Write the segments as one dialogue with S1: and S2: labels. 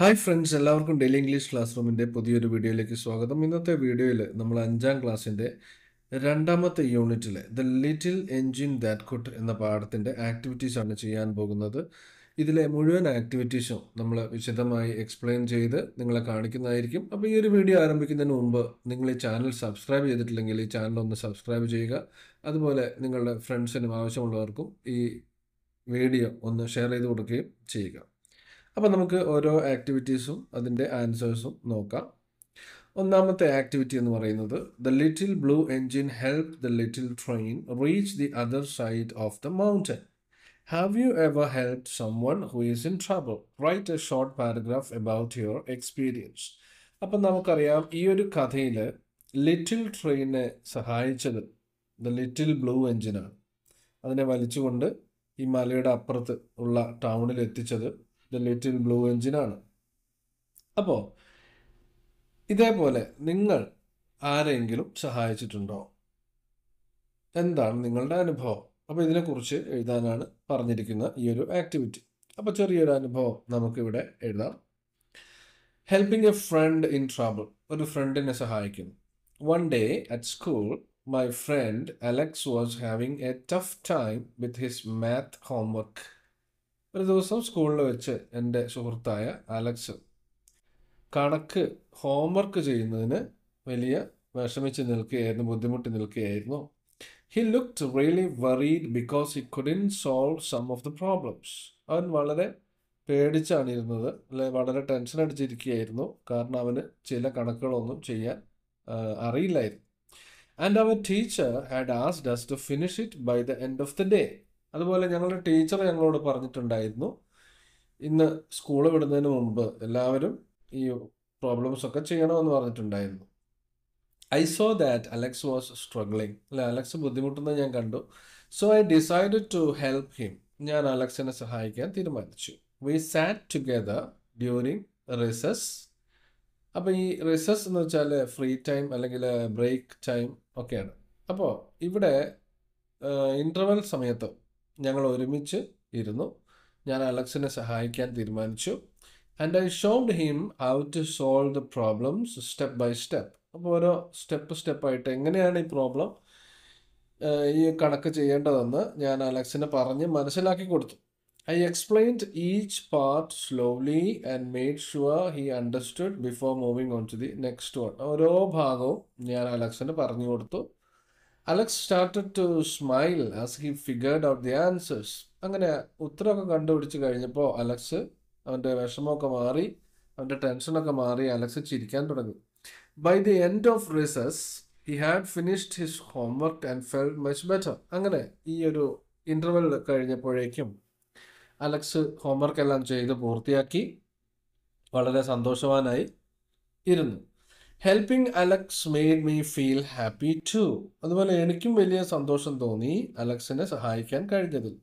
S1: Hi friends എല്ലാവർക്കും daily English class റൂമിൻ്റെ പുതിയൊരു വീഡിയോയിലേക്ക് സ്വാഗതം ഇന്നത്തെ വീഡിയോയിൽ നമ്മൾ അഞ്ചാം ക്ലാസ്സിൻ്റെ രണ്ടാമത്തെ യൂണിറ്റിലെ ദ ലിറ്റിൽ എൻജിൻ ദാറ്റ് കുട്ട് എന്ന പാഠത്തിൻ്റെ ആക്ടിവിറ്റീസാണ് ചെയ്യാൻ പോകുന്നത് ഇതിലെ മുഴുവൻ ആക്ടിവിറ്റീസും നമ്മൾ വിശദമായി എക്സ്പ്ലെയിൻ ചെയ്ത് നിങ്ങളെ കാണിക്കുന്നതായിരിക്കും അപ്പോൾ ഈ ഒരു വീഡിയോ ആരംഭിക്കുന്നതിന് മുമ്പ് നിങ്ങൾ ഈ ചാനൽ സബ്സ്ക്രൈബ് ചെയ്തിട്ടില്ലെങ്കിൽ ഈ ചാനൽ ഒന്ന് സബ്സ്ക്രൈബ് ചെയ്യുക അതുപോലെ നിങ്ങളുടെ ഫ്രണ്ട്സിനും ആവശ്യമുള്ളവർക്കും ഈ വീഡിയോ ഒന്ന് ഷെയർ ചെയ്ത് കൊടുക്കുകയും ചെയ്യുക അപ്പോൾ നമുക്ക് ഓരോ ആക്ടിവിറ്റീസും അതിൻ്റെ ആൻസേഴ്സും നോക്കാം ഒന്നാമത്തെ ആക്ടിവിറ്റി എന്ന് പറയുന്നത് the little blue engine help the little train reach the other side of the mountain have you ever help someone who is in trouble write a short paragraph about your experience അപ്പം നമുക്കറിയാം ഈ ഒരു കഥയിൽ little ട്രെയിനെ സഹായിച്ചത് the little blue എൻജിനാണ് അതിനെ വലിച്ചുകൊണ്ട് ഈ മലയുടെ അപ്പുറത്ത് ഉള്ള ടൗണിൽ എത്തിച്ചത് ദ ലിറ്റിൽ ബ്ലൂ എഞ്ചിനാണ് അപ്പോൾ ഇതേപോലെ നിങ്ങൾ ആരെങ്കിലും സഹായിച്ചിട്ടുണ്ടോ എന്താണ് നിങ്ങളുടെ അനുഭവം അപ്പോൾ ഇതിനെക്കുറിച്ച് എഴുതാനാണ് പറഞ്ഞിരിക്കുന്ന ഈ ഒരു ആക്ടിവിറ്റി അപ്പോൾ ചെറിയൊരു അനുഭവം നമുക്കിവിടെ എഴുതാം helping a friend in trouble ഒരു ഫ്രണ്ടിനെ സഹായിക്കുന്നു one day at school my friend Alex was having a tough time with his math homework ഒരു ദിവസം സ്കൂളിൽ വെച്ച് എൻ്റെ സുഹൃത്തായ അലക്സ് കണക്ക് ഹോംവർക്ക് ചെയ്യുന്നതിന് വലിയ വിഷമിച്ച് നിൽക്കുകയായിരുന്നു ബുദ്ധിമുട്ടി നിൽക്കുകയായിരുന്നു he look really worried because he couldn't solve some of the problems അവൻ വളരെ പേടിച്ചാണ് ഇരുന്നത് അല്ലെ വളരെ ടെൻഷൻ അടിച്ചിരിക്കുകയായിരുന്നു കാരണം അവന് ചില കണക്കുകളൊന്നും ചെയ്യാൻ അറിയില്ലായിരുന്നു and our teacher had asked us to finish it by the end of the day അതുപോലെ ഞങ്ങളുടെ ടീച്ചർ ഞങ്ങളോട് പറഞ്ഞിട്ടുണ്ടായിരുന്നു ഇന്ന് സ്കൂൾ വിടുന്നതിന് മുമ്പ് എല്ലാവരും ഈ പ്രോബ്ലംസ് ഒക്കെ ചെയ്യണമെന്ന് പറഞ്ഞിട്ടുണ്ടായിരുന്നു I saw that Alex was struggling അല്ലെ അലക്സ് ബുദ്ധിമുട്ടുന്നത് ഞാൻ കണ്ടു so I decide to help him ഞാൻ അലക്സിനെ സഹായിക്കാൻ തീരുമാനിച്ചു we sat together during recess അപ്പോൾ ഈ റിസസ് എന്ന് വെച്ചാൽ ഫ്രീ ടൈം അല്ലെങ്കിൽ ബ്രേക്ക് ടൈം ഒക്കെയാണ് അപ്പോൾ ഇവിടെ ഇൻ്റർവെൽ സമയത്ത് ഞങ്ങൾ ഒരുമിച്ച് ഇരുന്നു ഞാൻ അലക്സിനെ സഹായിക്കാൻ തീരുമാനിച്ചു and I showed him how to solve the problems step by step അപ്പോൾ ഓരോ സ്റ്റെപ്പ് സ്റ്റെപ്പായിട്ട് എങ്ങനെയാണ് ഈ പ്രോബ്ലം ഈ കണക്ക് ചെയ്യേണ്ടതെന്ന് ഞാൻ അലക്സിനെ പറഞ്ഞ് മനസ്സിലാക്കി കൊടുത്തു I explained each part slowly and made sure he understood before moving on to the next one ഓരോ ഭാഗവും ഞാൻ അലക്സിന് പറഞ്ഞു കൊടുത്തു Alex started to smile as he figured out the answers അങ്ങനെ ഉത്തരമൊക്കെ കണ്ടുപിടിച്ച് കഴിഞ്ഞപ്പോൾ അലക്സ് അവൻ്റെ വിഷമമൊക്കെ മാറി അവൻ്റെ ടെൻഷനൊക്കെ മാറി അലക്സ് ചിരിക്കാൻ തുടങ്ങി by the end of recess he had finished his homework and fell much better അങ്ങനെ ഈ ഒരു ഇൻ്റർവെൽ കഴിഞ്ഞപ്പോഴേക്കും അലക്സ് ഹോംവർക്ക് എല്ലാം ചെയ്ത് പൂർത്തിയാക്കി വളരെ സന്തോഷവാനായി ഇരുന്നു helping Alex made me feel happy too അതുപോലെ എനിക്കും വലിയ സന്തോഷം തോന്നി അലക്സിനെ സഹായിക്കാൻ കഴിഞ്ഞതിൽ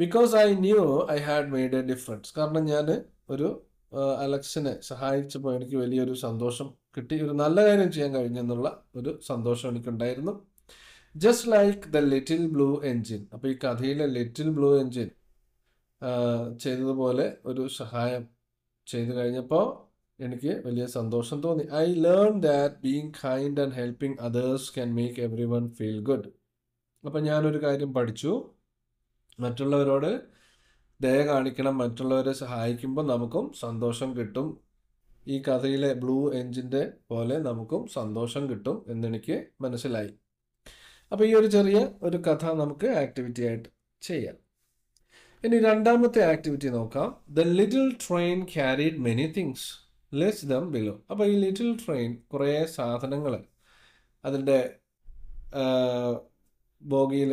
S1: because I knew I had made a difference കാരണം ഞാൻ ഒരു അലക്സിനെ സഹായിച്ചപ്പോൾ എനിക്ക് വലിയൊരു സന്തോഷം കിട്ടി ഒരു നല്ല കാര്യം ചെയ്യാൻ കഴിഞ്ഞു എന്നുള്ള ഒരു സന്തോഷം എനിക്കുണ്ടായിരുന്നു just like the little blue engine അപ്പോൾ ഈ കഥയിലെ ലിറ്റിൽ ബ്ലൂ എൻജിൻ ചെയ്തതുപോലെ ഒരു സഹായം ചെയ്തു കഴിഞ്ഞപ്പോൾ എനിക്ക് വലിയ സന്തോഷം തോന്നി I learn that being kind and helping others can make everyone feel good അപ്പം ഞാനൊരു കാര്യം പഠിച്ചു മറ്റുള്ളവരോട് ദയ കാണിക്കണം മറ്റുള്ളവരെ സഹായിക്കുമ്പോൾ നമുക്കും സന്തോഷം കിട്ടും ഈ കഥയിലെ ബ്ലൂ എഞ്ചിൻ്റെ പോലെ നമുക്കും സന്തോഷം കിട്ടും എന്നെനിക്ക് മനസ്സിലായി അപ്പോൾ ഈ ഒരു ചെറിയ ഒരു കഥ നമുക്ക് ആക്ടിവിറ്റി ആയിട്ട് ചെയ്യാം ഇനി രണ്ടാമത്തെ ആക്ടിവിറ്റി നോക്കാം the little train carried many things list them below അപ്പോൾ ഈ ലിറ്റിൽ ട്രെയിൻ കുറേ സാധനങ്ങൾ അതിൻ്റെ ബോഗിയിൽ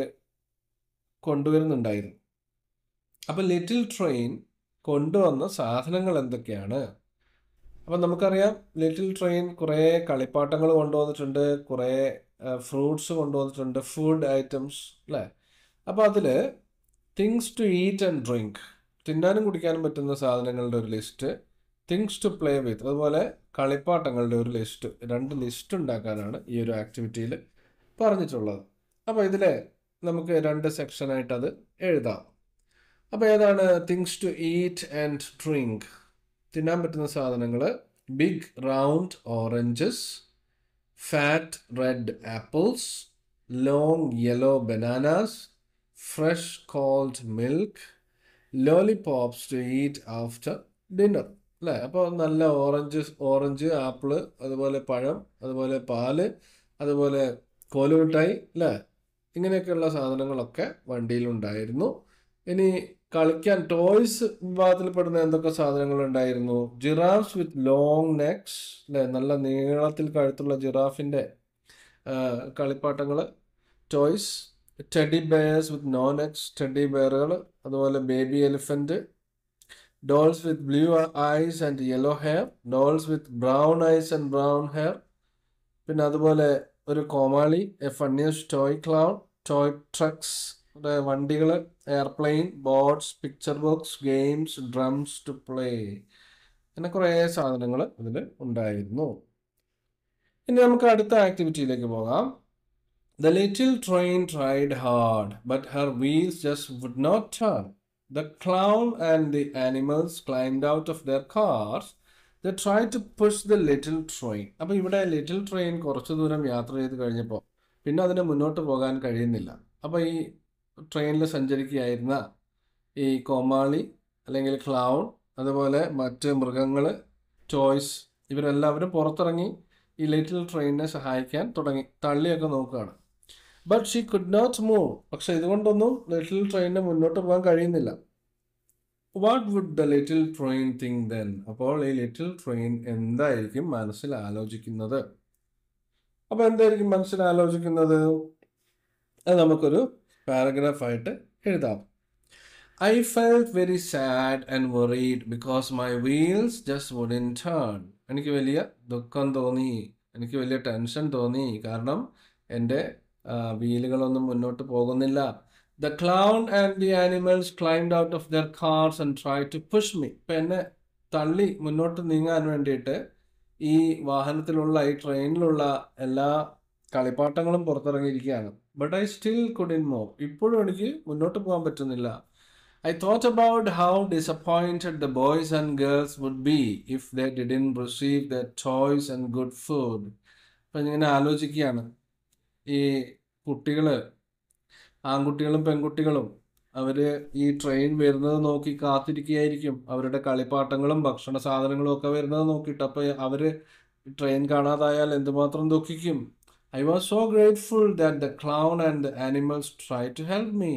S1: കൊണ്ടുവരുന്നുണ്ടായിരുന്നു അപ്പോൾ ലിറ്റിൽ ട്രെയിൻ കൊണ്ടുവന്ന സാധനങ്ങൾ എന്തൊക്കെയാണ് അപ്പം നമുക്കറിയാം ലിറ്റിൽ ട്രെയിൻ കുറേ കളിപ്പാട്ടങ്ങൾ കൊണ്ടുവന്നിട്ടുണ്ട് കുറേ ഫ്രൂട്ട്സ് കൊണ്ടുവന്നിട്ടുണ്ട് ഫുഡ് ഐറ്റംസ് അല്ലേ അപ്പോൾ അതിൽ things to eat and drink തിന്നാനും കുടിക്കാനും പറ്റുന്ന സാധനങ്ങളുടെ ഒരു list things to play with അതുപോലെ കളിപ്പാട്ടങ്ങളുടെ ഒരു ലിസ്റ്റ് രണ്ട് ലിസ്റ്റ് ഉണ്ടാക്കാനാണ് ഈ ഒരു ആക്ടിവിറ്റിയിൽ പറഞ്ഞിട്ടുള്ളത് അപ്പോൾ ഇതിൽ നമുക്ക് രണ്ട് സെക്ഷനായിട്ട് അത് എഴുതാം അപ്പോൾ ഏതാണ് things to eat and drink തിന്നാൻ പറ്റുന്ന സാധനങ്ങൾ big round oranges fat red apples long yellow bananas fresh cold milk lollipops to eat after dinner അല്ലേ അപ്പോൾ നല്ല ഓറഞ്ച് ഓറഞ്ച് ആപ്പിള് അതുപോലെ പഴം അതുപോലെ പാല് അതുപോലെ കോലുമിട്ടായി അല്ലേ ഇങ്ങനെയൊക്കെയുള്ള സാധനങ്ങളൊക്കെ വണ്ടിയിലുണ്ടായിരുന്നു ഇനി കളിക്കാൻ ടോയ്സ് വിഭാഗത്തിൽ പെടുന്ന എന്തൊക്കെ സാധനങ്ങൾ ഉണ്ടായിരുന്നു ജിറാഫ്സ് വിത്ത് ലോങ് നെക്സ് അല്ലേ നല്ല നീളത്തിൽ കഴുത്തുള്ള ജിറാഫിൻ്റെ കളിപ്പാട്ടങ്ങൾ toys teddy bears with non X teddy ബെയറുകൾ അതുപോലെ baby elephant dolls with blue eyes and yellow hair, dolls with brown eyes and brown hair. പിന്നെ അതുപോലെ ഒരു കോമാളി a funny toy clown toy trucks വണ്ടികൾ airplane boats picture box games drums to play അങ്ങനെ കുറേ സാധനങ്ങൾ ഇതിൽ ഉണ്ടായിരുന്നു ഇനി നമുക്ക് അടുത്ത ആക്ടിവിറ്റിയിലേക്ക് പോകാം the little train tried hard but her wheels just would not turn The clown and the animals climbed out of their cars. They tried to push the little train. അപ്പോൾ ഇവിടെ ലിറ്റിൽ ട്രെയിൻ കുറച്ച് ദൂരം യാത്ര ചെയ്ത് കഴിഞ്ഞപ്പോൾ പിന്നെ അതിന് മുന്നോട്ട് പോകാൻ കഴിയുന്നില്ല അപ്പോൾ ഈ ട്രെയിനിൽ സഞ്ചരിക്കുകയായിരുന്ന ഈ കോമാളി അല്ലെങ്കിൽ ക്ലൗൺ അതുപോലെ മറ്റ് മൃഗങ്ങൾ ചോയ്സ് ഇവരെല്ലാവരും പുറത്തിറങ്ങി ഈ ലിറ്റിൽ ട്രെയിനിനെ സഹായിക്കാൻ തുടങ്ങി തള്ളിയൊക്കെ നോക്കുകയാണ് but she could not move പക്ഷെ ഇതുകൊണ്ടൊന്നും ലിറ്റിൽ ട്രെയിനിന് മുന്നോട്ട് പോകാൻ കഴിയുന്നില്ല what would the little train think then അപ്പോൾ ഈ ലിറ്റിൽ ട്രെയിൻ എന്തായിരിക്കും മനസ്സിൽ ആലോചിക്കുന്നത് അപ്പോൾ എന്തായിരിക്കും മനസ്സിൽ ആലോചിക്കുന്നത് അത് നമുക്കൊരു പാരഗ്രാഫായിട്ട് എഴുതാം I felt very sad and worried because my wheels just wouldn't turn എനിക്ക് വലിയ ദുഃഖം തോന്നി എനിക്ക് വലിയ ടെൻഷൻ തോന്നി കാരണം എൻ്റെ വീലുകളൊന്നും മുന്നോട്ട് പോകുന്നില്ല the clown and the animals climbed out of their cars and try to push me ഇപ്പം എന്നെ തള്ളി മുന്നോട്ട് നീങ്ങാൻ വേണ്ടിയിട്ട് ഈ വാഹനത്തിലുള്ള ഈ ട്രെയിനിലുള്ള എല്ലാ കളിപ്പാട്ടങ്ങളും പുറത്തിറങ്ങിയിരിക്കുകയാണ് but I still couldn't move ഇപ്പോഴും എനിക്ക് മുന്നോട്ട് പോകാൻ പറ്റുന്നില്ല I thought about how disappointed the boys and girls would be if they didn't receive the choice and good food അപ്പം ഞാൻ ആലോചിക്കുകയാണ് ഈ കുട്ടികൾ ആൺകുട്ടികളും പെൺകുട്ടികളും അവർ ഈ ട്രെയിൻ വരുന്നത് നോക്കി കാത്തിരിക്കുകയായിരിക്കും അവരുടെ കളിപ്പാട്ടങ്ങളും ഭക്ഷണ സാധനങ്ങളും ഒക്കെ വരുന്നത് നോക്കിയിട്ട് അപ്പോൾ അവർ ട്രെയിൻ കാണാതായാൽ എന്തുമാത്രം ദുഃഖിക്കും I was so grateful that the clown and the animals try to help me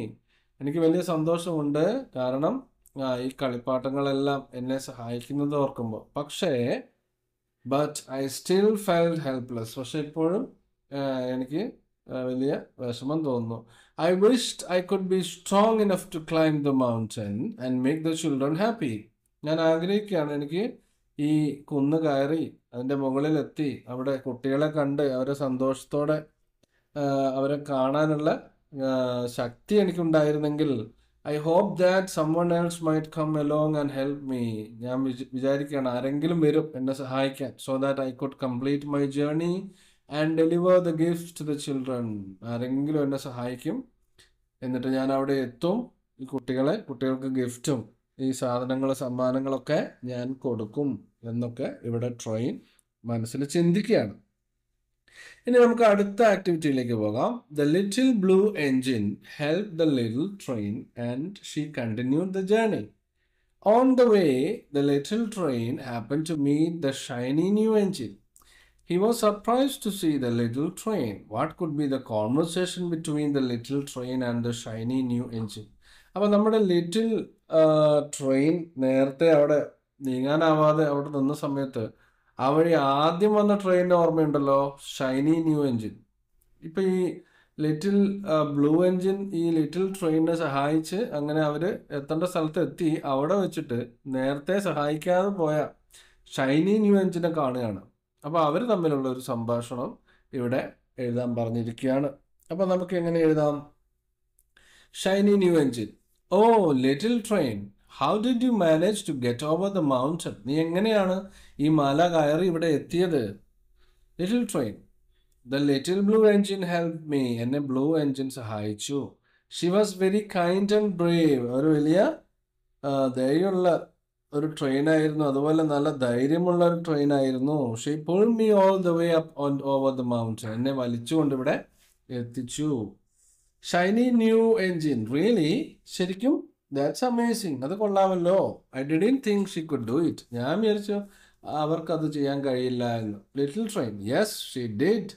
S1: എനിക്ക് വലിയ സന്തോഷമുണ്ട് കാരണം ഈ കളിപ്പാട്ടങ്ങളെല്ലാം എന്നെ സഹായിക്കുന്നത് ഓർക്കുമ്പോൾ പക്ഷേ but I still fell helpless പക്ഷെ ഇപ്പോഴും എനിക്ക് വലിയ വിഷമം തോന്നുന്നു I wish I could be strong enough to climb the mountain and make the children happy ഞാൻ ആഗ്രഹിക്കുകയാണ് എനിക്ക് ഈ കുന്ന് കയറി അതിൻ്റെ മുകളിലെത്തി അവിടെ കുട്ടികളെ കണ്ട് അവരെ സന്തോഷത്തോടെ അവരെ കാണാനുള്ള ശക്തി എനിക്കുണ്ടായിരുന്നെങ്കിൽ I hope that one else might come along and help me ഞാൻ വിചാരിക്കുകയാണ് ആരെങ്കിലും വരും എന്നെ സഹായിക്കാൻ so that I could complete my journey and deliver the gift to the children ആരെങ്കിലും എന്നെ സഹായിക്കും എന്നിട്ട് ഞാൻ അവിടെ എത്തും ഈ കുട്ടികളെ കുട്ടികൾക്ക് ഗിഫ്റ്റും ഈ സാധനങ്ങൾ സമ്മാനങ്ങളൊക്കെ ഞാൻ കൊടുക്കും എന്നൊക്കെ ഇവിടെ ട്രെയിൻ മനസ്സിൽ ചിന്തിക്കുകയാണ് ഇനി നമുക്ക് അടുത്ത ആക്ടിവിറ്റിയിലേക്ക് പോകാം the little blue engine help the little train and she continue the journey on the way the little train happen to meet the shiny new engine He was surprised to see the little train. What could be the conversation between the little train and the shiny new engine? അപ്പം നമ്മുടെ little train നേരത്തെ അവിടെ നീങ്ങാനാവാതെ അവിടെ നിന്ന സമയത്ത് ആ വഴി ആദ്യം വന്ന ട്രെയിനിൻ്റെ ഓർമ്മയുണ്ടല്ലോ ഷൈനി ന്യൂ എൻജിൻ ഇപ്പം ഈ ലിറ്റിൽ ബ്ലൂ എൻജിൻ ഈ ലിറ്റിൽ ട്രെയിനിനെ സഹായിച്ച് അങ്ങനെ അവർ എത്തേണ്ട സ്ഥലത്ത് എത്തി അവിടെ വെച്ചിട്ട് നേരത്തെ സഹായിക്കാതെ പോയ ഷൈനി ന്യൂ എൻജിനെ കാണുകയാണ് അപ്പോൾ അവർ തമ്മിലുള്ള ഒരു സംഭാഷണം ഇവിടെ എഴുതാൻ പറഞ്ഞിരിക്കുകയാണ് അപ്പോൾ നമുക്ക് എങ്ങനെ എഴുതാം shiny new engine oh little train how did you manage to get over the mountain നീ എങ്ങനെയാണ് ഈ മല കയറി ഇവിടെ എത്തിയത് little train the little blue engine help me എന്നെ ബ്ലൂ എൻജിൻ സഹായിച്ചു she was very kind and brave ഒരു വലിയ ദയുള്ള ഒരു ആയിരുന്നു അതുപോലെ നല്ല ധൈര്യമുള്ള ഒരു ട്രെയിൻ ആയിരുന്നു she pull me all the way up on over the mount എന്നെ വലിച്ചുകൊണ്ട് ഇവിടെ എത്തിച്ചു ഷൈനി ന്യൂ എൻജിൻ റിയലി ശരിക്കും ദാറ്റ്സ് അമേസിങ് അത് കൊള്ളാമല്ലോ I didn't think she could do it ഞാൻ വിചാരിച്ചു അവർക്കത് ചെയ്യാൻ കഴിയില്ല എന്ന് little train yes she did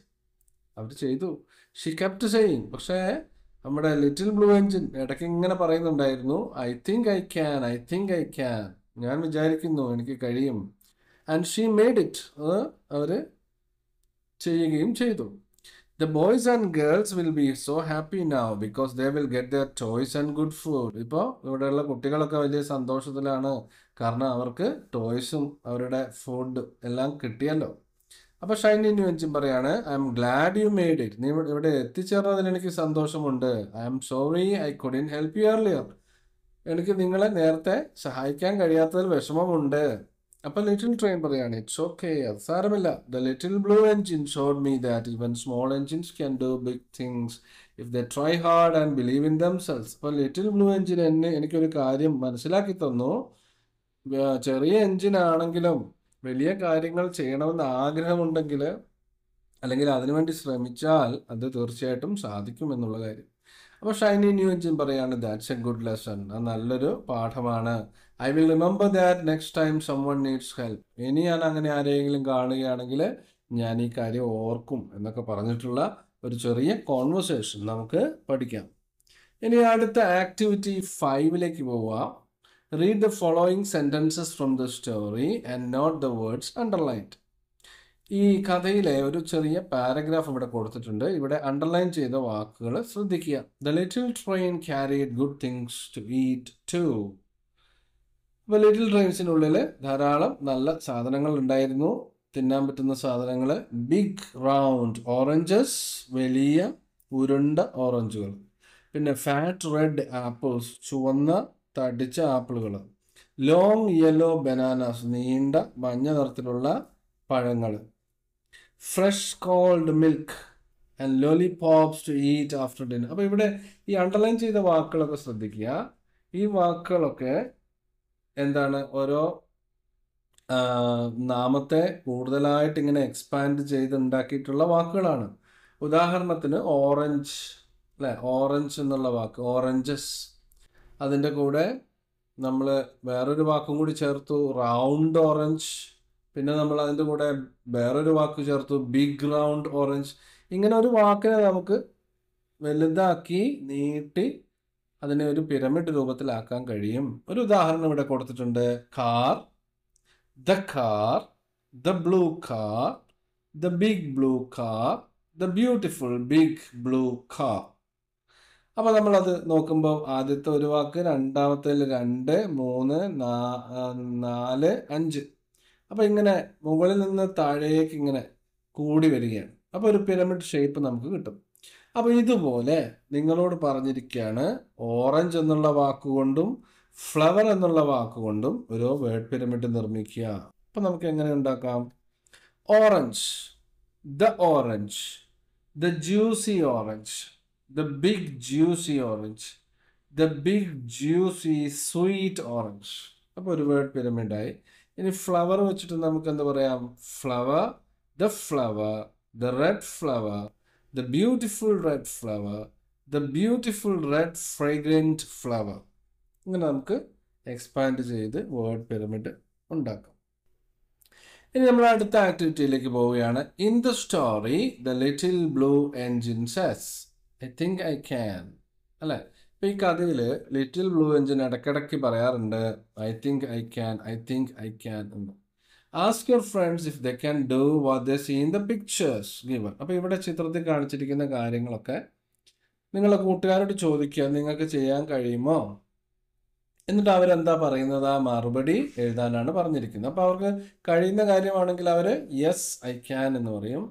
S1: അവർ ചെയ്തു ഷീ കെപ്റ്റ് സെയിങ് പക്ഷേ നമ്മുടെ ലിറ്റിൽ ബ്ലൂ എൻജിൻ ഇടയ്ക്ക് ഇങ്ങനെ പറയുന്നുണ്ടായിരുന്നു I think I can I think I can ഞാൻ വിചാരിക്കുന്നു എനിക്ക് കഴിയും ആൻഡ് ഷീ മെയ്ഡ് ഇറ്റ് അത് അവർ ചെയ്യുകയും ചെയ്തു the boys and girls will be so happy now because they will get their toys and good food ഇപ്പോൾ ഇവിടെയുള്ള കുട്ടികളൊക്കെ വലിയ സന്തോഷത്തിലാണ് കാരണം അവർക്ക് ടോയ്സും അവരുടെ ഫുഡ് എല്ലാം കിട്ടിയല്ലോ അപ്പോൾ ഷൈനി ന്യൂഞ്ചും പറയാണ് I M glad you made it നീ ഇവിടെ എത്തിച്ചേർന്നതിൽ എനിക്ക് സന്തോഷമുണ്ട് I I'm sorry I couldn't help you earlier എനിക്ക് നിങ്ങളെ നേരത്തെ സഹായിക്കാൻ കഴിയാത്തതിൽ വിഷമമുണ്ട് അപ്പം ലിറ്റിൽ ട്രെയിൻ പറയാണ് ഇറ്റ്സ് ഓക്കെ അത് സാരമില്ല the little blue engine showed me that even small engines can do big things if they try hard and believe in selves അപ്പം ലിറ്റിൽ ബ്ലൂ എൻജിൻ എന്നെ എനിക്കൊരു കാര്യം മനസ്സിലാക്കി തന്നു ചെറിയ എൻജിൻ ആണെങ്കിലും വലിയ കാര്യങ്ങൾ ചെയ്യണമെന്ന് ആഗ്രഹമുണ്ടെങ്കിൽ അല്ലെങ്കിൽ അതിനുവേണ്ടി ശ്രമിച്ചാൽ അത് തീർച്ചയായിട്ടും സാധിക്കും എന്നുള്ള കാര്യം അപ്പോൾ ഷൈനി ന്യൂജൻ പറയാണ് ദാറ്റ്സ് എ ഗുഡ് ലെസൺ അത് നല്ലൊരു പാഠമാണ് I will remember that next time someone needs help ഇനി ഞാൻ അങ്ങനെ ആരെങ്കിലും കാണുകയാണെങ്കിൽ ഞാൻ ഈ കാര്യം ഓർക്കും എന്നൊക്കെ പറഞ്ഞിട്ടുള്ള ഒരു ചെറിയ കോൺവെർസേഷൻ നമുക്ക് പഠിക്കാം ഇനി അടുത്ത ആക്ടിവിറ്റി ഫൈവിലേക്ക് പോവാം read the following sentences from the story and note the words underlined ഈ കഥയിലെ ഒരു ചെറിയ പാരഗ്രാഫ് ഇവിടെ കൊടുത്തിട്ടുണ്ട് ഇവിടെ അണ്ടർലൈൻ ചെയ്ത വാക്കുകൾ ശ്രദ്ധിക്കുക the little train carried good things to eat to ഇപ്പൊ ലിറ്റിൽ ട്രെയിൻസിനുള്ളിൽ ധാരാളം നല്ല സാധനങ്ങൾ ഉണ്ടായിരുന്നു തിന്നാൻ പറ്റുന്ന സാധനങ്ങൾ ബിഗ് റൗണ്ട് ഓറഞ്ചസ് വലിയ ഉരുണ്ട ഓറഞ്ചുകൾ പിന്നെ ഫാറ്റ് റെഡ് ആപ്പിൾസ് ചുവന്ന തടിച്ച ആപ്പിളുകൾ ലോങ് യെല്ലോ ബനാനാസ് നീണ്ട മഞ്ഞ നിറത്തിലുള്ള പഴങ്ങൾ fresh cold milk and lollipops to eat after dinner അപ്പോൾ ഇവിടെ ഈ അണ്ടർലൈൻ ചെയ്ത വാക്കുകളൊക്കെ ശ്രദ്ധിക്കുക ഈ വാക്കുകളൊക്കെ എന്താണ് ഓരോ നാമത്തെ കൂടുതലായിട്ട് ഇങ്ങനെ എക്സ്പാൻഡ് ചെയ്ത് ഉണ്ടാക്കിയിട്ടുള്ള വാക്കുകളാണ് ഉദാഹരണത്തിന് ഓറഞ്ച് അല്ലേ ഓറഞ്ച് എന്നുള്ള വാക്ക് ഓറഞ്ചസ് അതിൻ്റെ കൂടെ നമ്മൾ വേറൊരു വാക്കും കൂടി ചേർത്തു റൗണ്ട് ഓറഞ്ച് പിന്നെ നമ്മൾ അതിൻ്റെ കൂടെ വേറൊരു വാക്ക് ചേർത്തു ബിഗ് ഗ്രൗണ്ട് ഓറഞ്ച് ഇങ്ങനെ ഒരു വാക്കിനെ നമുക്ക് വലുതാക്കി നീട്ടി അതിനെ ഒരു പിരമിഡ് രൂപത്തിലാക്കാൻ കഴിയും ഒരു ഉദാഹരണം ഇവിടെ കൊടുത്തിട്ടുണ്ട് car the car the blue car the big blue car the beautiful big blue car അപ്പോൾ നമ്മളത് നോക്കുമ്പോൾ ആദ്യത്തെ ഒരു വാക്ക് രണ്ടാമത്തേൽ രണ്ട് മൂന്ന് നാല് അഞ്ച് അപ്പോൾ ഇങ്ങനെ മുകളിൽ നിന്ന് താഴേക്ക് ഇങ്ങനെ കൂടി വരികയാണ് അപ്പോൾ ഒരു പിരമിഡ് ഷേപ്പ് നമുക്ക് കിട്ടും അപ്പോൾ ഇതുപോലെ നിങ്ങളോട് പറഞ്ഞിരിക്കുകയാണ് ഓറഞ്ച് എന്നുള്ള വാക്കുകൊണ്ടും ഫ്ലവർ എന്നുള്ള വാക്കുകൊണ്ടും ഒരു വേർഡ് പിരമിഡ് നിർമ്മിക്കുക അപ്പം നമുക്ക് എങ്ങനെ ഉണ്ടാക്കാം orange the orange the juicy orange the big juicy orange the big juicy sweet orange അപ്പോൾ ഒരു വേർഡ് പിരമിഡായി ഇനി ഫ്ലവർ വെച്ചിട്ട് നമുക്ക് എന്താ പറയാം flower the flower the red flower the beautiful red flower the beautiful red fragrant flower ഇങ്ങനെ നമുക്ക് expand ചെയ്ത് വേർഡ് പിരമിഡ് ഉണ്ടാക്കാം ഇനി നമ്മൾ അടുത്ത ആക്ടിവിറ്റിയിലേക്ക് പോവുകയാണ് in the story the little blue engines I think I can അല്ലേ ഈ കഥയിൽ ലിറ്റിൽ ബ്ലൂ എഞ്ചിൻ ഇടയ്ക്കിടയ്ക്ക് പറയാറുണ്ട് I think I can I think I can എന്ന് ask your friends if they can do what they see in the pictures given അപ്പോൾ ഇവിടെ ചിത്രത്തിൽ കാണിച്ചിരിക്കുന്ന കാര്യങ്ങളൊക്കെ നിങ്ങളെ കൂട്ടുകാരോട് ചോദിക്കുക നിങ്ങൾക്ക് ചെയ്യാൻ കഴിയുമോ എന്നിട്ട് അവരെന്താ പറയുന്നത് ആ മറുപടി എഴുതാനാണ് പറഞ്ഞിരിക്കുന്നത് അപ്പോൾ അവർക്ക് കഴിയുന്ന കാര്യമാണെങ്കിൽ അവർ യെസ് ഐ ക്യാൻ എന്ന് പറയും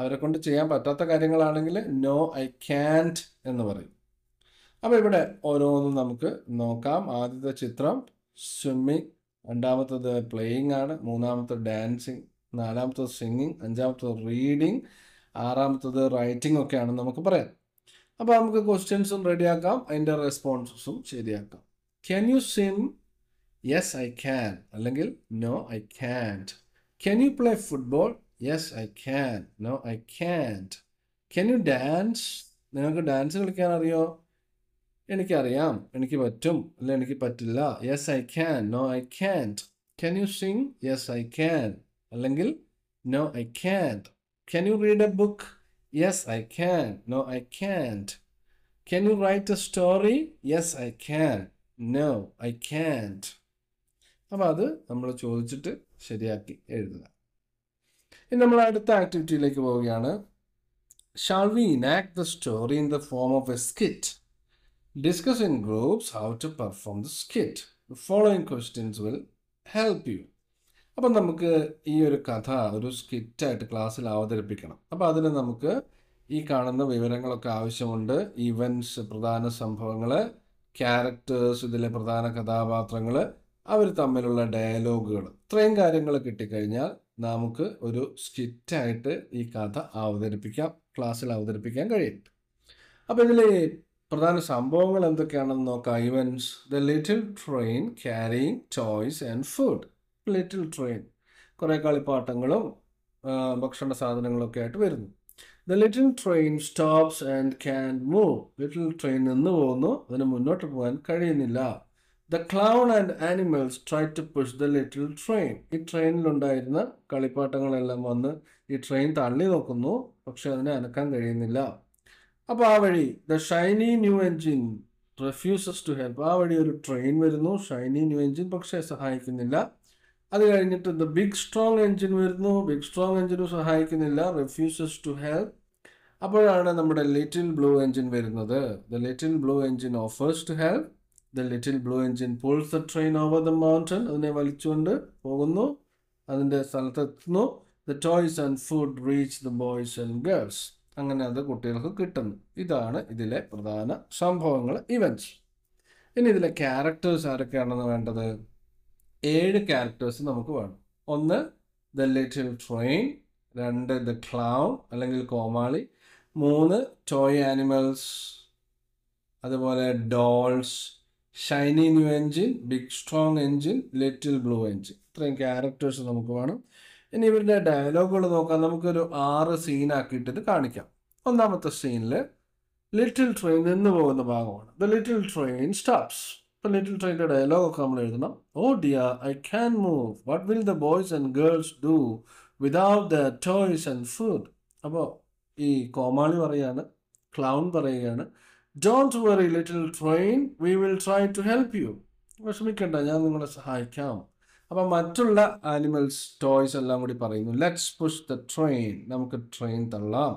S1: അവരെ കൊണ്ട് ചെയ്യാൻ പറ്റാത്ത കാര്യങ്ങളാണെങ്കിൽ നോ ഐ ക്യാൻറ്റ് എന്ന് പറയും അപ്പോൾ ഇവിടെ ഓരോന്നും നമുക്ക് നോക്കാം ആദ്യത്തെ ചിത്രം സ്വിമ്മിങ് രണ്ടാമത്തത് പ്ലേയിങ് ആണ് മൂന്നാമത്തത് ഡാൻസിങ് നാലാമത്തത് സിംഗിങ് അഞ്ചാമത്തത് റീഡിങ് ആറാമത്തത് റൈറ്റിംഗ് ഒക്കെയാണെന്ന് നമുക്ക് പറയാം അപ്പോൾ നമുക്ക് ക്വസ്റ്റ്യൻസും റെഡിയാക്കാം അതിൻ്റെ റെസ്പോൺസസും ശരിയാക്കാം can you swim yes I can അല്ലെങ്കിൽ no I can't can you play football yes I can no I can't can you dance നിങ്ങൾക്ക് ഡാൻസ് കളിക്കാൻ അറിയോ എനിക്കറിയാം എനിക്ക് പറ്റും അല്ല എനിക്ക് പറ്റില്ല yes I can no I can't can you sing yes I can അല്ലെങ്കിൽ no I can't can you read a book yes I can no I can't can you write a story yes I can no I can't അപ്പോൾ അത് നമ്മൾ ചോദിച്ചിട്ട് ശരിയാക്കി എഴുതുക ഇനി നമ്മൾ അടുത്ത ആക്ടിവിറ്റിയിലേക്ക് പോവുകയാണ് shall we enact the story in the form of a skit Discuss in groups how to perform the skit. The following questions will help you. അപ്പം നമുക്ക് ഈ ഒരു കഥ ഒരു സ്കിറ്റായിട്ട് ക്ലാസ്സിൽ അവതരിപ്പിക്കണം അപ്പോൾ അതിന് നമുക്ക് ഈ കാണുന്ന വിവരങ്ങളൊക്കെ ആവശ്യമുണ്ട് ഇവൻറ്റ്സ് പ്രധാന സംഭവങ്ങൾ ക്യാരക്ടേഴ്സ് ഇതിലെ പ്രധാന കഥാപാത്രങ്ങൾ അവർ തമ്മിലുള്ള ഡയലോഗുകൾ ഇത്രയും കാര്യങ്ങൾ കിട്ടിക്കഴിഞ്ഞാൽ നമുക്ക് ഒരു സ്കിറ്റായിട്ട് ഈ കഥ അവതരിപ്പിക്കാം ക്ലാസ്സിൽ അവതരിപ്പിക്കാൻ കഴിയും അപ്പോൾ ഇതിൽ പ്രധാന സംഭവങ്ങൾ എന്തൊക്കെയാണെന്ന് നോക്കാം events the little train carrying toys and food little train കുറേ കളിപ്പാട്ടങ്ങളും ഭക്ഷണ സാധനങ്ങളൊക്കെ ആയിട്ട് വരുന്നു the little train stops and can move little train നിന്ന് പോകുന്നു അതിന് മുന്നോട്ട് പോകാൻ കഴിയുന്നില്ല the clown and animals try to push the little train ഈ ട്രെയിനിലുണ്ടായിരുന്ന കളിപ്പാട്ടങ്ങളെല്ലാം വന്ന് ഈ ട്രെയിൻ തള്ളി നോക്കുന്നു പക്ഷെ അതിനെ അനക്കാൻ കഴിയുന്നില്ല അപ്പോൾ ആ വഴി the shiny new engine refuses to help ആ വഴി ഒരു ട്രെയിൻ വരുന്നു ഷൈനി ന്യൂ എൻജിൻ പക്ഷേ സഹായിക്കുന്നില്ല അത് കഴിഞ്ഞിട്ട് ദ ബിഗ് സ്ട്രോങ് എൻജിൻ വരുന്നു ബിഗ് സ്ട്രോങ് എൻജിനും സഹായിക്കുന്നില്ല റെഫ്യൂസസ് ടു ഹെൽപ്പ് അപ്പോഴാണ് നമ്മുടെ ലിറ്റിൽ ബ്ലൂ എൻജിൻ വരുന്നത് the little blue engine offers to help the little blue engine pulls the train over the mountain അതിനെ വലിച്ചുകൊണ്ട് പോകുന്നു അതിൻ്റെ സ്ഥലത്തെത്തുന്നു the toys and food reach the boys and girls അങ്ങനെ അത് കുട്ടികൾക്ക് കിട്ടുന്നു ഇതാണ് ഇതിലെ പ്രധാന സംഭവങ്ങൾ ഇവൻസ് ഇനി ഇതിലെ ക്യാരക്ടേഴ്സ് ആരൊക്കെയാണെന്ന് വേണ്ടത് ഏഴ് ക്യാരക്ടേഴ്സ് നമുക്ക് വേണം ഒന്ന് ദ ലിറ്റിൽ ട്രെയിൻ രണ്ട് ദ ക്ലാവ് അല്ലെങ്കിൽ കോമാളി മൂന്ന് ടോയ് ആനിമൽസ് അതുപോലെ dolls shiny new engine big strong engine little blue engine ഇത്രയും ക്യാരക്ടേഴ്സ് നമുക്ക് വേണം ഇനി ഇവരുടെ ഡയലോഗുകൾ നോക്കാം നമുക്കൊരു ആറ് സീനാക്കിയിട്ട് ഇത് കാണിക്കാം ഒന്നാമത്തെ സീനിൽ ലിറ്റിൽ ട്രെയിൻ നിന്ന് പോകുന്ന ഭാഗമാണ് ദ ലിറ്റിൽ ട്രെയിൻ സ്റ്റോപ്സ് ഇപ്പം ലിറ്റിൽ ട്രെയിനിൻ്റെ ഡയലോഗൊക്കെ നമ്മൾ എഴുതണം oh dear I can move what will the boys and girls do without the toys and food അപ്പോൾ ഈ കോമാളി പറയുകയാണ് ക്ലൗൺ പറയുകയാണ് don't worry little train we will try to help you വിഷമിക്കണ്ട ഞാൻ നിങ്ങളെ സഹായിക്കാം അപ്പം മറ്റുള്ള ആനിമൽസ് ടോയ്സ് എല്ലാം കൂടി പറയുന്നു ലെറ്റ്സ് പുഷ് ദ ട്രെയിൻ നമുക്ക് ട്രെയിൻ തള്ളാം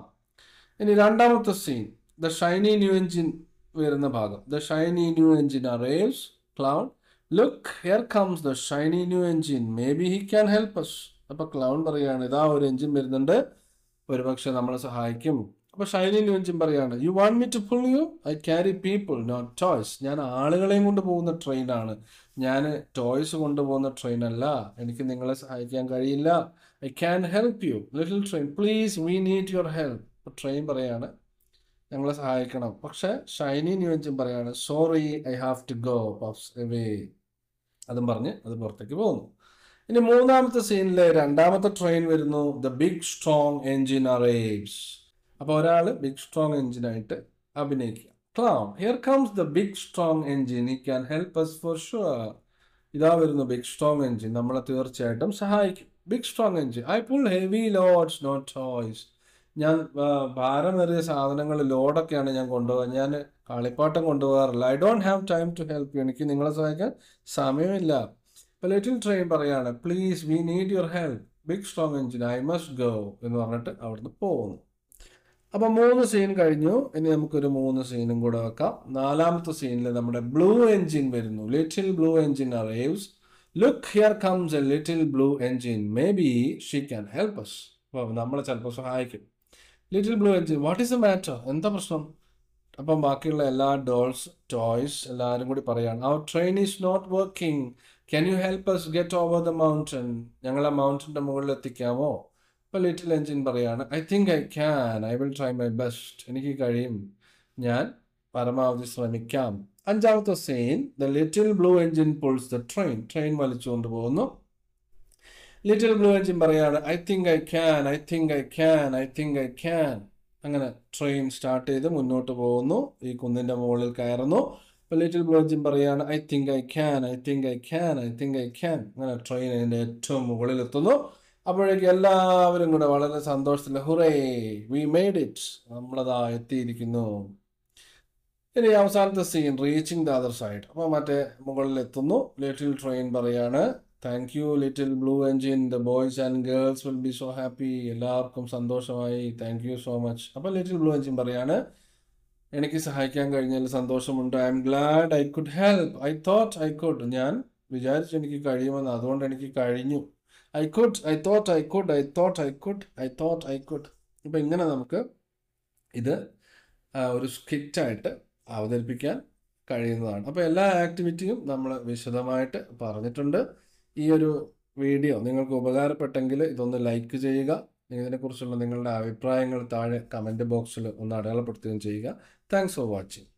S1: ഇനി രണ്ടാമത്തെ scene the shiny new engine വരുന്ന ഭാഗം the shiny new engine arrives clown look here comes the shiny new engine maybe he can help us അപ്പോൾ ക്ലൗൺ പറയുകയാണ് ഇതാ ഒരു എഞ്ചിൻ വരുന്നുണ്ട് ഒരുപക്ഷെ നമ്മളെ സഹായിക്കും അപ്പൊ ഷൈനി ലുവഞ്ചും പറയാണ് you want me to pull you I carry people not toys ഞാൻ ആളുകളെയും കൊണ്ട് പോകുന്ന ട്രെയിനാണ് ഞാൻ ടോയ്സ് കൊണ്ടുപോകുന്ന ട്രെയിൻ അല്ല എനിക്ക് നിങ്ങളെ സഹായിക്കാൻ കഴിയില്ല I can help you little train please we need your help train പറയാണ് ഞങ്ങളെ സഹായിക്കണം പക്ഷെ ഷൈനി ന്യൂവഞ്ചും പറയാണ് sorry I have to go puffs away അതും പറഞ്ഞ് അത് പുറത്തേക്ക് പോകുന്നു ഇനി മൂന്നാമത്തെ സീനിലെ രണ്ടാമത്തെ ട്രെയിൻ വരുന്നു the big strong engine arrives അപ്പോൾ ഒരാൾ ബിഗ് സ്ട്രോങ് ആയിട്ട് അഭിനയിക്കുക clown here comes the big strong engine he can help us for sure ഇതാ വരുന്ന ബിഗ് സ്ട്രോങ് എഞ്ചിൻ നമ്മളെ തീർച്ചയായിട്ടും സഹായിക്കും big strong engine I pull heavy loads not toys ഞാൻ ഭാരമേറിയ സാധനങ്ങൾ ലോഡൊക്കെയാണ് ഞാൻ കൊണ്ടുപോകുക ഞാൻ കളിപ്പാട്ടം കൊണ്ടുപോകാറില്ല I don't have time to help you എനിക്ക് നിങ്ങളെ സഹായിക്കാൻ സമയമില്ല ഇപ്പം ലിറ്റിൽ ട്രെയിൻ പറയാണ് please we need your help big strong engine I must go എന്ന് പറഞ്ഞിട്ട് അവിടുന്ന് പോകുന്നു അപ്പോൾ മൂന്ന് സീൻ കഴിഞ്ഞു ഇനി നമുക്കൊരു മൂന്ന് സീനും കൂടെ വെക്കാം നാലാമത്തെ സീനിൽ നമ്മുടെ ബ്ലൂ എൻജിൻ വരുന്നു little blue engine arrives look here comes a little blue engine maybe she can help us അപ്പോൾ നമ്മളെ ചിലപ്പോൾ സഹായിക്കും little blue engine what is a matter എന്താ പ്രശ്നം അപ്പം ബാക്കിയുള്ള എല്ലാ ഡോൾസ് ടോയ്സ് എല്ലാവരും കൂടി പറയാണ് അവർ train is not working can you help us get over the mountain ഞങ്ങളെ മൗണ്ടൻ്റെ മുകളിൽ എത്തിക്കാമോ ലിറ്റിൽ എഞ്ചിൻ പറയാണ് I think I can I will try my best എനിക്ക് കഴിയും ഞാൻ പരമാവധി ശ്രമിക്കാം അഞ്ചാമത്തെ scene the little blue engine pulls the train train വലിച്ചുകൊണ്ട് പോകുന്നു ലിറ്റിൽ ബ്ലൂ എഞ്ചിൻ പറയാണ് I think I can I think I can I think I can അങ്ങനെ ട്രെയിൻ സ്റ്റാർട്ട് ചെയ്ത് മുന്നോട്ട് പോകുന്നു ഈ കുന്നിൻ്റെ മുകളിൽ കയറുന്നു ഇപ്പോൾ ലിറ്റിൽ ബ്ലൂ എഞ്ചിൻ പറയാണ് I think I can I think I can I think I can അങ്ങനെ ട്രെയിൻ അതിൻ്റെ ഏറ്റവും മുകളിൽ എത്തുന്നു അപ്പോഴേക്ക് എല്ലാവരും കൂടെ വളരെ സന്തോഷത്തിൽ ഹുറേ വി മെയ്ഡ് ഇറ്റ് നമ്മളതാ എത്തിയിരിക്കുന്നു ഇനി അവസാനത്തെ scene reaching the other side അപ്പോൾ മറ്റേ മുകളിൽ എത്തുന്നു ലിറ്റിൽ ട്രെയിൻ പറയാണ് thank you little blue engine the boys and girls will be so happy എല്ലാവർക്കും സന്തോഷമായി താങ്ക് യു സോ മച്ച് അപ്പോൾ ലിറ്റിൽ ബ്ലൂ എൻജിൻ പറയാണ് എനിക്ക് സഹായിക്കാൻ കഴിഞ്ഞാൽ സന്തോഷമുണ്ട് I M glad I could help I thought I could ഞാൻ വിചാരിച്ചു എനിക്ക് കഴിയുമെന്ന് അതുകൊണ്ട് എനിക്ക് കഴിഞ്ഞു I could I thought I could I thought I could I thought I could ഇപ്പം ഇങ്ങനെ നമുക്ക് ഇത് ഒരു സ്കിറ്റായിട്ട് അവതരിപ്പിക്കാൻ കഴിയുന്നതാണ് അപ്പോൾ എല്ലാ ആക്ടിവിറ്റിയും നമ്മൾ വിശദമായിട്ട് പറഞ്ഞിട്ടുണ്ട് ഈ ഒരു വീഡിയോ നിങ്ങൾക്ക് ഉപകാരപ്പെട്ടെങ്കിൽ ഇതൊന്ന് ലൈക്ക് ചെയ്യുക ഇതിനെക്കുറിച്ചുള്ള നിങ്ങളുടെ അഭിപ്രായങ്ങൾ താഴെ കമൻറ്റ് ബോക്സിൽ ഒന്ന് അടയാളപ്പെടുത്തുകയും ചെയ്യുക താങ്ക്സ് ഫോർ വാച്ചിങ്